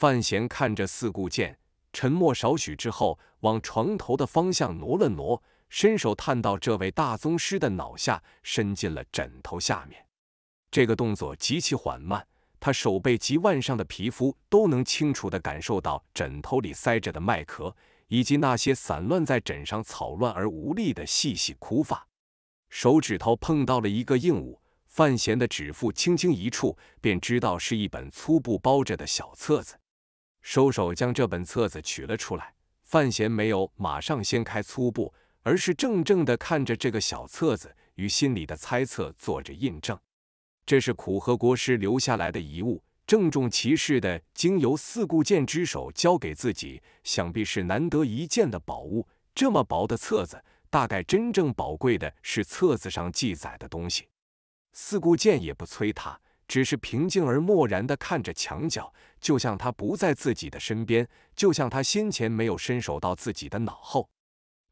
范闲看着四顾剑，沉默少许之后，往床头的方向挪了挪，伸手探到这位大宗师的脑下，伸进了枕头下面。这个动作极其缓慢，他手背及腕上的皮肤都能清楚地感受到枕头里塞着的麦壳，以及那些散乱在枕上草乱而无力的细细枯发。手指头碰到了一个硬物，范闲的指腹轻轻一触，便知道是一本粗布包着的小册子。收手，将这本册子取了出来。范闲没有马上掀开粗布，而是怔怔地看着这个小册子，与心里的猜测做着印证。这是苦荷国师留下来的遗物，郑重其事的经由四顾剑之手交给自己，想必是难得一见的宝物。这么薄的册子，大概真正宝贵的是册子上记载的东西。四顾剑也不催他。只是平静而漠然地看着墙角，就像他不在自己的身边，就像他先前没有伸手到自己的脑后。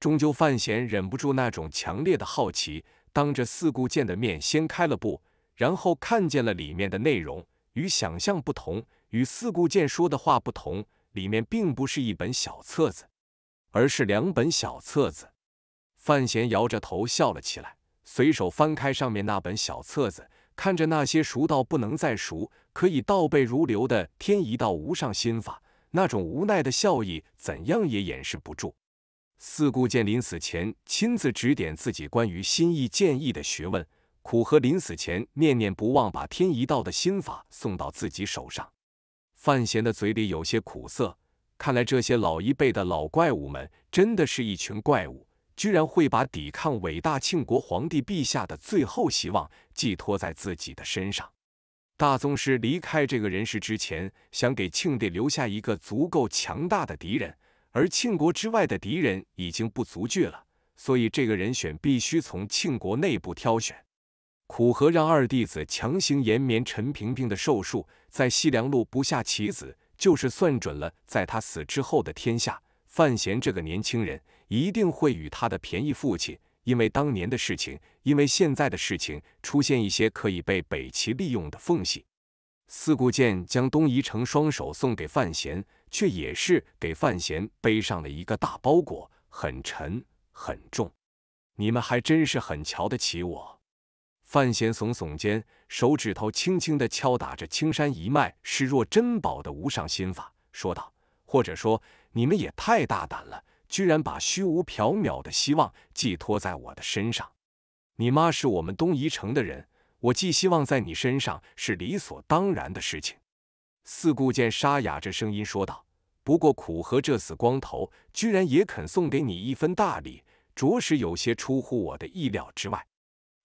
终究，范闲忍不住那种强烈的好奇，当着四顾剑的面掀开了布，然后看见了里面的内容。与想象不同，与四顾剑说的话不同，里面并不是一本小册子，而是两本小册子。范闲摇着头笑了起来，随手翻开上面那本小册子。看着那些熟到不能再熟，可以倒背如流的天一道无上心法，那种无奈的笑意，怎样也掩饰不住。四顾剑临死前亲自指点自己关于心意建议的学问，苦荷临死前念念不忘把天一道的心法送到自己手上，范闲的嘴里有些苦涩。看来这些老一辈的老怪物们，真的是一群怪物。居然会把抵抗伟大庆国皇帝陛下的最后希望寄托在自己的身上。大宗师离开这个人世之前，想给庆帝留下一个足够强大的敌人，而庆国之外的敌人已经不足惧了，所以这个人选必须从庆国内部挑选。苦荷让二弟子强行延绵陈萍萍的寿数，在西凉路不下棋子，就是算准了在他死之后的天下，范闲这个年轻人。一定会与他的便宜父亲，因为当年的事情，因为现在的事情，出现一些可以被北齐利用的缝隙。四顾剑将东夷城双手送给范闲，却也是给范闲背上了一个大包裹，很沉，很重。你们还真是很瞧得起我。范闲耸耸肩，手指头轻轻的敲打着青山一脉视若珍宝的无上心法，说道：“或者说，你们也太大胆了。”居然把虚无缥缈的希望寄托在我的身上。你妈是我们东夷城的人，我寄希望在你身上是理所当然的事情。”四顾剑沙哑着声音说道。“不过苦荷这死光头，居然也肯送给你一份大礼，着实有些出乎我的意料之外。”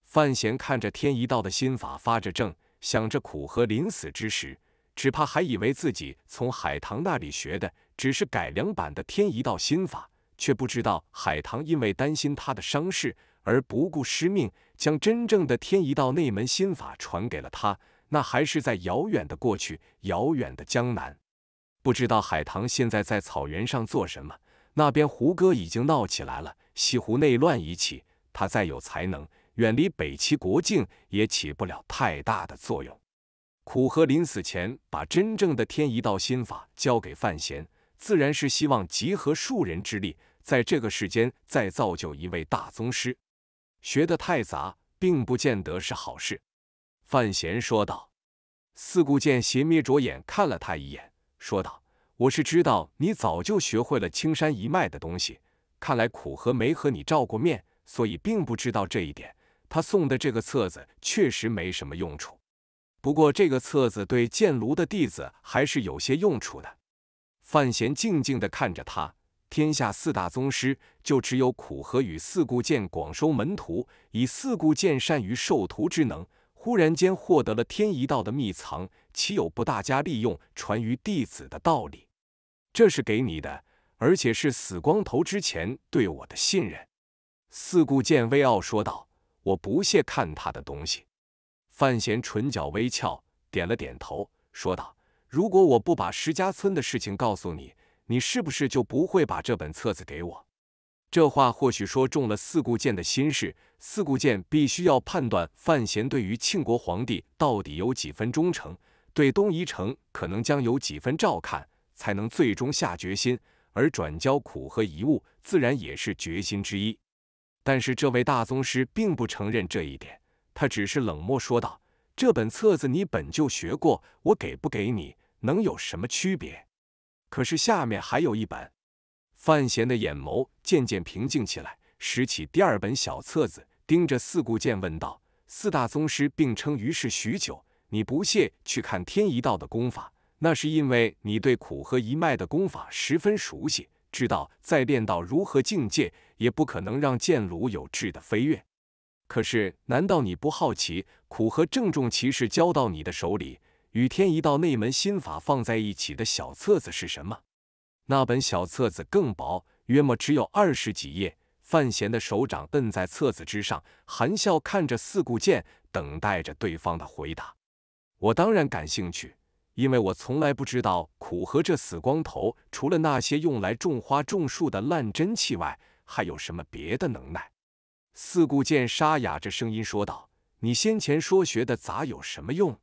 范闲看着天一道的心法发着怔，想着苦荷临死之时，只怕还以为自己从海棠那里学的只是改良版的天一道心法。却不知道海棠因为担心他的伤势而不顾师命，将真正的天一道内门心法传给了他。那还是在遥远的过去，遥远的江南。不知道海棠现在在草原上做什么？那边胡歌已经闹起来了，西湖内乱已起，他再有才能，远离北齐国境也起不了太大的作用。苦荷临死前把真正的天一道心法交给范闲，自然是希望集合数人之力。在这个世间再造就一位大宗师，学的太杂并不见得是好事。”范闲说道。四顾剑斜眯着眼看了他一眼，说道：“我是知道你早就学会了青山一脉的东西，看来苦和没和你照过面，所以并不知道这一点。他送的这个册子确实没什么用处，不过这个册子对剑庐的弟子还是有些用处的。”范闲静静地看着他。天下四大宗师，就只有苦荷与四顾剑广收门徒。以四顾剑善于授徒之能，忽然间获得了天一道的秘藏，岂有不大家利用、传于弟子的道理？这是给你的，而且是死光头之前对我的信任。”四顾剑微傲说道，“我不屑看他的东西。”范闲唇角微翘，点了点头，说道：“如果我不把石家村的事情告诉你，”你是不是就不会把这本册子给我？这话或许说中了四顾剑的心事。四顾剑必须要判断范闲对于庆国皇帝到底有几分忠诚，对东夷城可能将有几分照看，才能最终下决心而转交苦和遗物。自然也是决心之一。但是这位大宗师并不承认这一点，他只是冷漠说道：“这本册子你本就学过，我给不给你能有什么区别？”可是下面还有一本。范闲的眼眸渐渐平静起来，拾起第二本小册子，盯着四顾剑问道：“四大宗师并称于世许久，你不屑去看天一道的功法，那是因为你对苦和一脉的功法十分熟悉，知道再练到如何境界也不可能让剑庐有质的飞跃。可是，难道你不好奇苦和郑重其事交到你的手里？”与天一道内门心法放在一起的小册子是什么？那本小册子更薄，约莫只有二十几页。范闲的手掌摁在册子之上，含笑看着四顾剑，等待着对方的回答。我当然感兴趣，因为我从来不知道苦和这死光头除了那些用来种花种树的烂真气外，还有什么别的能耐。四顾剑沙哑着声音说道：“你先前说学的杂有什么用？”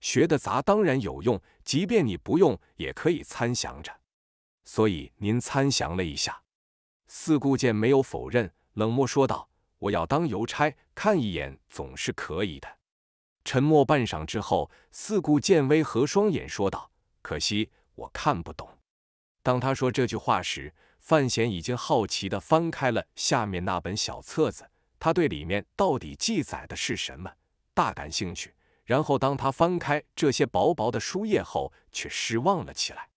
学的杂当然有用，即便你不用也可以参详着。所以您参详了一下，四顾剑没有否认，冷漠说道：“我要当邮差，看一眼总是可以的。”沉默半晌之后，四顾剑微合双眼说道：“可惜我看不懂。”当他说这句话时，范闲已经好奇地翻开了下面那本小册子，他对里面到底记载的是什么大感兴趣。然后，当他翻开这些薄薄的书页后，却失望了起来。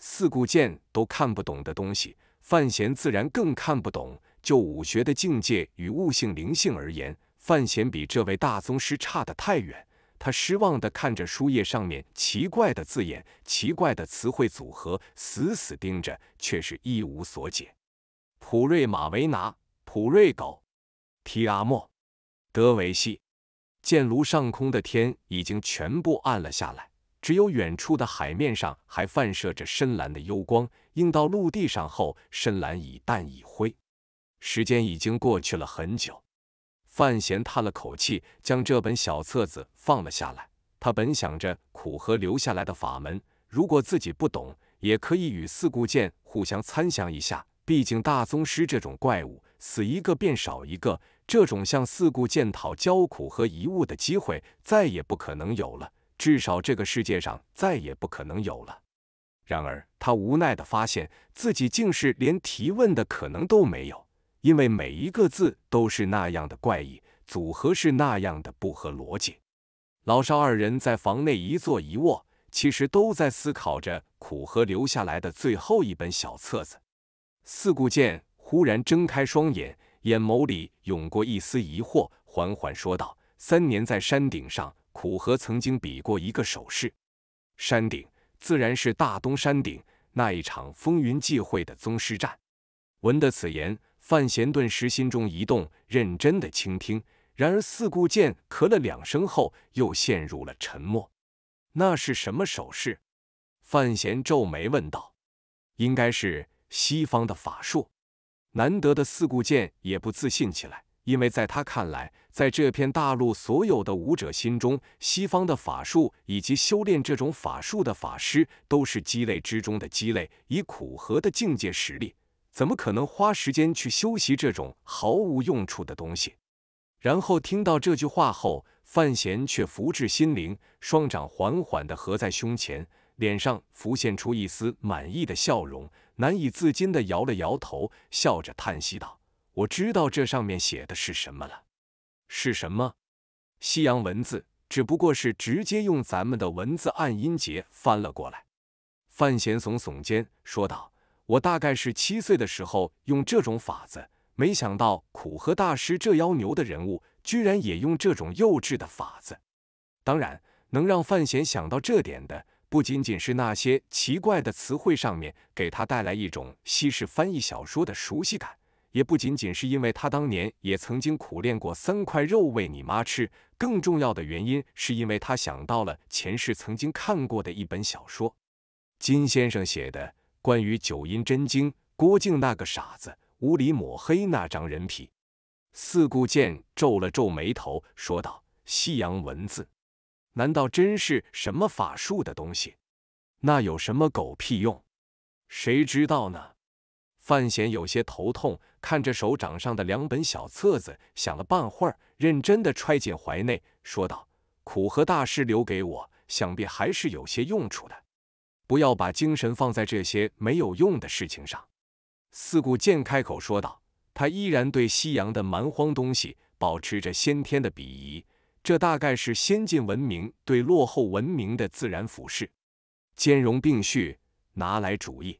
四顾剑都看不懂的东西，范闲自然更看不懂。就武学的境界与悟性灵性而言，范闲比这位大宗师差得太远。他失望地看着书页上面奇怪的字眼、奇怪的词汇组合，死死盯着，却是一无所解。普瑞马维拿，普瑞狗，提阿莫，德维西。剑炉上空的天已经全部暗了下来，只有远处的海面上还泛射着深蓝的幽光，映到陆地上后，深蓝已淡已灰。时间已经过去了很久，范闲叹了口气，将这本小册子放了下来。他本想着苦荷留下来的法门，如果自己不懂，也可以与四顾剑互相参详一下。毕竟大宗师这种怪物，死一个便少一个。这种向四顾剑讨焦苦和遗物的机会，再也不可能有了，至少这个世界上再也不可能有了。然而，他无奈地发现自己竟是连提问的可能都没有，因为每一个字都是那样的怪异，组合是那样的不合逻辑。老少二人在房内一坐一卧，其实都在思考着苦荷留下来的最后一本小册子。四顾剑忽然睁开双眼。眼眸里涌过一丝疑惑，缓缓说道：“三年在山顶上，苦荷曾经比过一个手势。山顶自然是大东山顶那一场风云际会的宗师战。”闻得此言，范闲顿时心中一动，认真的倾听。然而四顾剑咳了两声后，又陷入了沉默。“那是什么手势？”范闲皱眉问道。“应该是西方的法术。”难得的四顾剑也不自信起来，因为在他看来，在这片大陆所有的武者心中，西方的法术以及修炼这种法术的法师都是鸡肋之中的鸡肋。以苦和的境界实力，怎么可能花时间去修习这种毫无用处的东西？然后听到这句话后，范闲却福至心灵，双掌缓缓地合在胸前，脸上浮现出一丝满意的笑容。难以自禁地摇了摇头，笑着叹息道：“我知道这上面写的是什么了，是什么？西洋文字，只不过是直接用咱们的文字按音节翻了过来。”范闲耸耸肩说道：“我大概是七岁的时候用这种法子，没想到苦和大师这妖牛的人物，居然也用这种幼稚的法子。当然，能让范闲想到这点的。”不仅仅是那些奇怪的词汇上面给他带来一种西式翻译小说的熟悉感，也不仅仅是因为他当年也曾经苦练过三块肉喂你妈吃，更重要的原因是因为他想到了前世曾经看过的一本小说，金先生写的关于九阴真经，郭靖那个傻子无里抹黑那张人皮，四顾剑皱了皱眉头说道：西洋文字。难道真是什么法术的东西？那有什么狗屁用？谁知道呢？范闲有些头痛，看着手掌上的两本小册子，想了半会儿，认真的揣进怀内，说道：“苦和大师留给我，想必还是有些用处的。不要把精神放在这些没有用的事情上。”四顾剑开口说道，他依然对西洋的蛮荒东西保持着先天的鄙夷。这大概是先进文明对落后文明的自然俯视，兼容并蓄，拿来主义。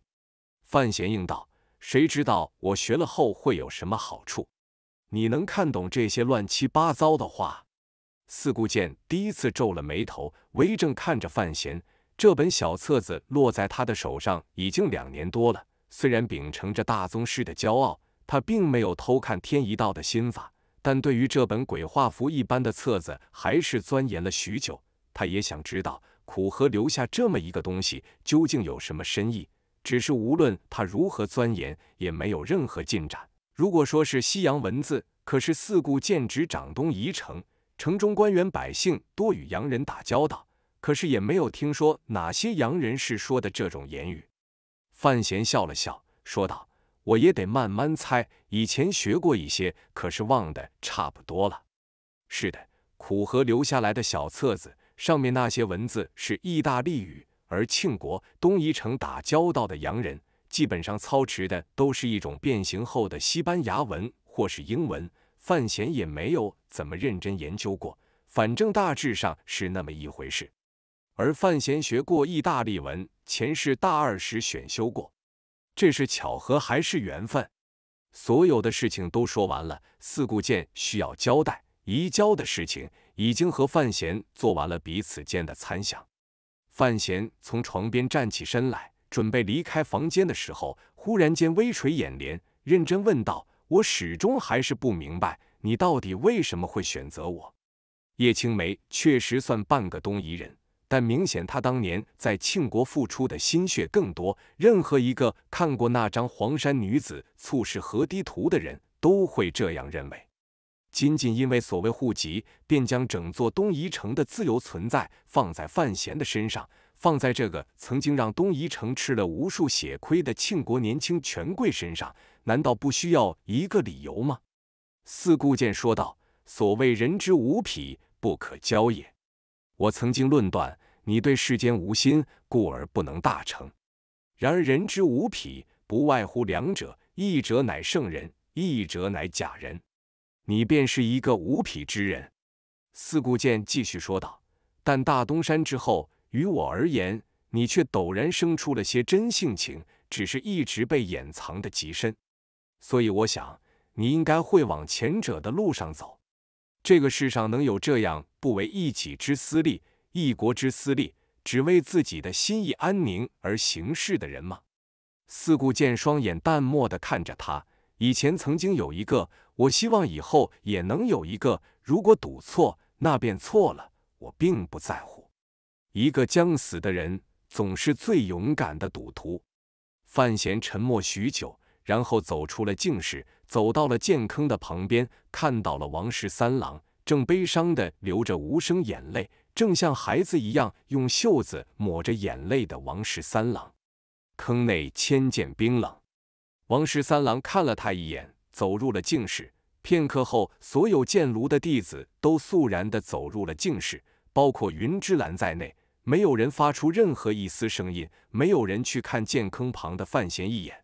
范闲应道：“谁知道我学了后会有什么好处？你能看懂这些乱七八糟的话？”四顾剑第一次皱了眉头，微正看着范闲。这本小册子落在他的手上已经两年多了，虽然秉承着大宗师的骄傲，他并没有偷看天一道的心法。但对于这本鬼画符一般的册子，还是钻研了许久。他也想知道苦荷留下这么一个东西，究竟有什么深意。只是无论他如何钻研，也没有任何进展。如果说是西洋文字，可是四顾剑指长东夷城，城中官员百姓多与洋人打交道，可是也没有听说哪些洋人是说的这种言语。范闲笑了笑，说道。我也得慢慢猜，以前学过一些，可是忘的差不多了。是的，苦荷留下来的小册子上面那些文字是意大利语，而庆国东夷城打交道的洋人基本上操持的都是一种变形后的西班牙文或是英文。范闲也没有怎么认真研究过，反正大致上是那么一回事。而范闲学过意大利文，前世大二时选修过。这是巧合还是缘分？所有的事情都说完了，四顾剑需要交代移交的事情，已经和范闲做完了彼此间的参详。范闲从床边站起身来，准备离开房间的时候，忽然间微垂眼帘，认真问道：“我始终还是不明白，你到底为什么会选择我？”叶青梅确实算半个东夷人。但明显，他当年在庆国付出的心血更多。任何一个看过那张黄山女子促使河堤图的人，都会这样认为。仅仅因为所谓户籍，便将整座东夷城的自由存在放在范闲的身上，放在这个曾经让东夷城吃了无数血亏的庆国年轻权贵身上，难道不需要一个理由吗？四顾剑说道：“所谓人之无匹，不可交也。”我曾经论断，你对世间无心，故而不能大成。然而人之五匹，不外乎两者：一者乃圣人，一者乃假人。你便是一个五匹之人。四顾剑继续说道：“但大东山之后，于我而言，你却陡然生出了些真性情，只是一直被掩藏的极深。所以我想，你应该会往前者的路上走。这个世上能有这样。”不为一己之私利、一国之私利，只为自己的心意安宁而行事的人吗？四顾剑双眼淡漠的看着他。以前曾经有一个，我希望以后也能有一个。如果赌错，那便错了，我并不在乎。一个将死的人，总是最勇敢的赌徒。范闲沉默许久，然后走出了静室，走到了剑坑的旁边，看到了王十三郎。正悲伤地流着无声眼泪，正像孩子一样用袖子抹着眼泪的王十三郎，坑内千剑冰冷。王十三郎看了他一眼，走入了静室。片刻后，所有剑炉的弟子都肃然地走入了静室，包括云之澜在内，没有人发出任何一丝声音，没有人去看剑坑旁的范闲一眼。